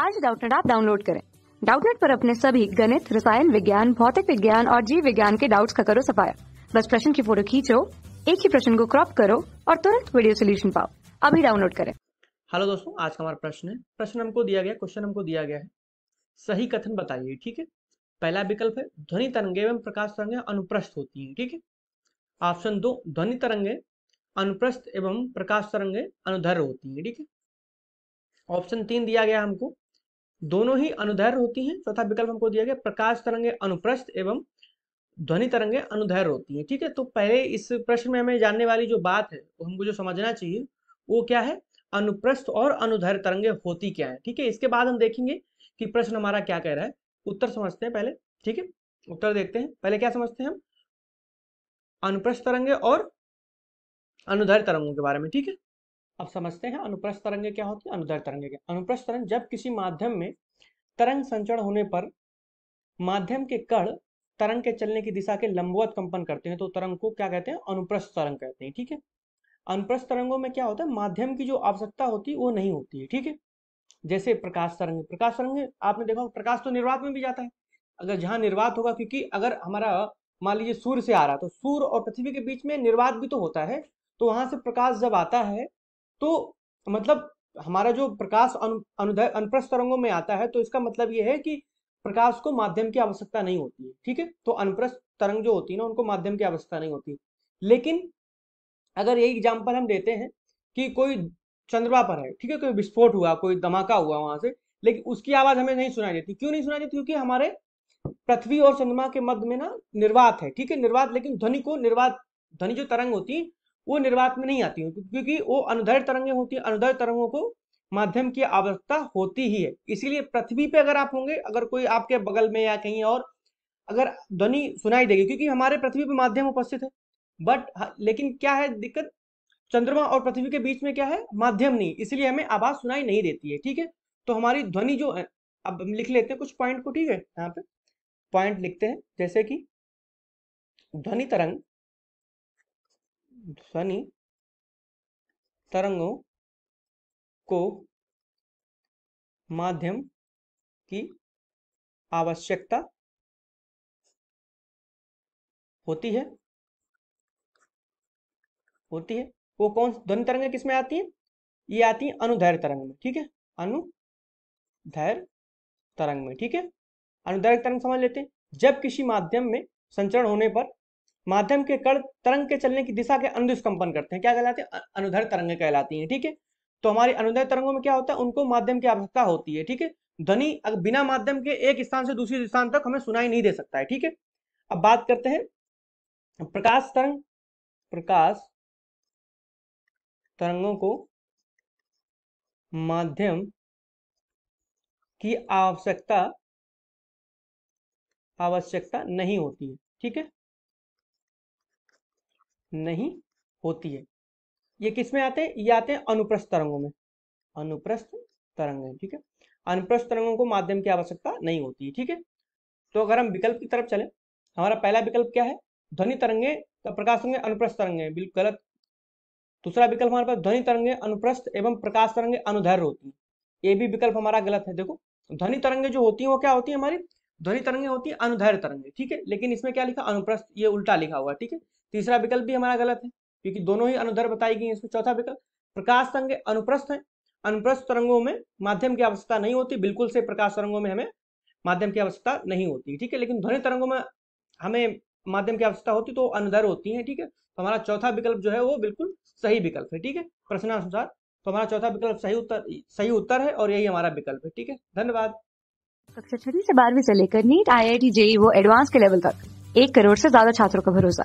आज डाउटनेट आप डाउनलोड करें डाउटनेट पर अपने सभी गणित रसायन विज्ञान भौतिक विज्ञान और जीव विज्ञान के डाउट्स का करो सफाया बस प्रश्न की फोटो खींचो एक ही प्रश्न को क्रॉप करो और तुरंत वीडियो सोल्यूशन पाओ अभी डाउनलोड करें हेलो दोस्तों आज का हमारा प्रश्न है प्रश्न हमको दिया गया क्वेश्चन हमको दिया गया है सही कथन बताइए ठीक है पहला विकल्प है ध्वनि तरंगे एवं प्रकाश तरंगे अनुप्रस्थ होती हैं ठीक है ऑप्शन दो ध्वनि तरंगे अनुप्रस्थ एवं प्रकाश तरंगे अनुधर होती हैं ठीक है ऑप्शन तीन दिया गया हमको दोनों ही अनुधैर होती हैं चौथा विकल्प हमको दिया गया प्रकाश तरंगे अनुप्रस्थ एवं ध्वनि तरंगे अनुधैर होती हैं ठीक है तो पहले इस प्रश्न में हमें जानने वाली जो बात है वो हमको जो समझना चाहिए वो क्या है अनुप्रस्थ और अनुधैर तरंगे होती क्या है ठीक है इसके बाद हम देखेंगे कि प्रश्न हमारा क्या कह रहा है उत्तर समझते हैं पहले ठीक है उत्तर देखते हैं पहले क्या समझते हैं हम अनुप्रस्थ तरंगे और अनुधैर तरंगों के बारे में ठीक है अब समझते हैं अनुप्रस्थ तरंगे क्या होती है अनुदर तरंग क्या अनुप्रस्थ तरंग जब किसी माध्यम में तरंग संचरण होने पर माध्यम के कण तरंग के चलने की दिशा के लंबवत कंपन करते हैं तो तरंग को क्या कहते हैं अनुप्रस्थ तरंग कहते हैं ठीक है अनुप्रस्थ तरंगों में क्या होता है माध्यम की जो आवश्यकता होती है वो नहीं होती है ठीक है जैसे प्रकाश तरंग प्रकाश तरंग आपने देखा प्रकाश तो निर्वात में भी जाता है अगर जहां निर्वात होगा क्योंकि अगर हमारा मान लीजिए सूर्य से आ रहा है तो सूर्य और पृथ्वी के बीच में निर्वात भी तो होता है तो वहां से प्रकाश जब आता है तो मतलब हमारा जो प्रकाश अनु अनुप्रस्थ तरंगों में आता है तो इसका मतलब यह है कि प्रकाश को माध्यम की आवश्यकता नहीं होती है ठीक है तो अनुप्रस्थ तरंग जो होती है ना उनको माध्यम की आवश्यकता नहीं होती लेकिन अगर यही एग्जाम्पल हम देते हैं कि कोई चंद्रमा पर है ठीक है कोई विस्फोट हुआ कोई धमाका हुआ वहां से लेकिन उसकी आवाज हमें नहीं सुनाई देती क्यों नहीं सुनाई देती क्योंकि हमारे पृथ्वी और चंद्रमा के मध्य में ना निर्वात है ठीक है निर्वात लेकिन ध्वनि को निर्वात ध्वनि जो तरंग होती है वो निर्वात में नहीं आती है क्योंकि वो अनुदैर्य तरंगें होती हैं अनुदैर्य तरंगों को माध्यम की आवश्यकता होती ही है इसीलिए पृथ्वी पे अगर आप होंगे अगर कोई आपके बगल में या कहीं और अगर ध्वनि सुनाई देगी क्योंकि हमारे पृथ्वी पे माध्यम उपस्थित है बट लेकिन क्या है दिक्कत चंद्रमा और पृथ्वी के बीच में क्या है माध्यम नहीं इसलिए हमें आवाज सुनाई नहीं देती है ठीक है तो हमारी ध्वनि जो है अब हम लिख लेते हैं कुछ पॉइंट को ठीक है यहाँ पे पॉइंट लिखते हैं जैसे कि ध्वनि तरंग ध्वनि तरंगों को माध्यम की आवश्यकता होती है होती है वो कौन ध्वनि तरंग किसमें आती है ये आती है अनुधैर्य तरंग में ठीक है अनुधैर्य तरंग में ठीक है अनुदैर्घ तरंग समझ लेते हैं जब किसी माध्यम में संचरण होने पर माध्यम के कण तरंग के चलने की दिशा के अनुष्कंपन कंपन करते हैं क्या कहलाते हैं अनुधर तरंग कहलाती हैं ठीक है तो हमारी अनुदय तरंगों में क्या होता है उनको माध्यम की आवश्यकता होती है ठीक है ध्वनि अगर बिना माध्यम के एक स्थान से दूसरे स्थान तक हमें सुनाई नहीं दे सकता है ठीक है अब बात करते हैं प्रकाश तरंग प्रकाश तरंगों को माध्यम की आवश्यकता आवश्यकता नहीं होती है ठीक है नहीं होती है ये किस में आते हैं ये आते हैं अनुप्रस्थ तरंगों में अनुप्रस्थ तरंग ठीक है अनुप्रस्थ तरंगों को माध्यम की आवश्यकता नहीं होती है ठीक है तो अगर हम विकल्प की तरफ चले हमारा पहला विकल्प क्या है ध्वनि तरंगे तो प्रकाश तरंगे अनुप्रस्थ तरंगे बिल्कुल गलत दूसरा विकल्प हमारे पास ध्वनि तरंगे अनुप्रस्थ एवं प्रकाश तरंगे अनुधैर्य होती है ये भी विकल्प हमारा गलत है देखो ध्वनि तरंगे जो होती है वो क्या होती है हमारी ध्वनि तरंगे होती है अनुधर तरंगे ठीक है लेकिन इसमें क्या लिखा अनुप्रस्थ ये उल्टा लिखा हुआ ठीक है तीसरा विकल्प भी हमारा गलत है क्योंकि दोनों ही अनुदर बताई गई इसमें चौथा विकल्प प्रकाश तरंगे अनुप्रस्थ है अनुप्रस्थ तरंगों में माध्यम की आवश्यकता नहीं होती बिल्कुल से प्रकाश तरंगों में हमें माध्यम की आवश्यकता नहीं होती ठीक है लेकिन ध्वनि तरंगों में हमें माध्यम की आवश्यकता होती तो अनुदर होती है ठीक है तो हमारा चौथा विकल्प जो है वो बिल्कुल सही विकल्प है ठीक है प्रश्नानुसार तो हमारा चौथा विकल्प सही उत्तर सही उत्तर है और यही हमारा विकल्प है ठीक है धन्यवाद कक्षा छठी से बारहवीं से लेकर NEET I I T JEE वो एडवांस के लेवल तक एक करोड़ से ज्यादा छात्रों का भरोसा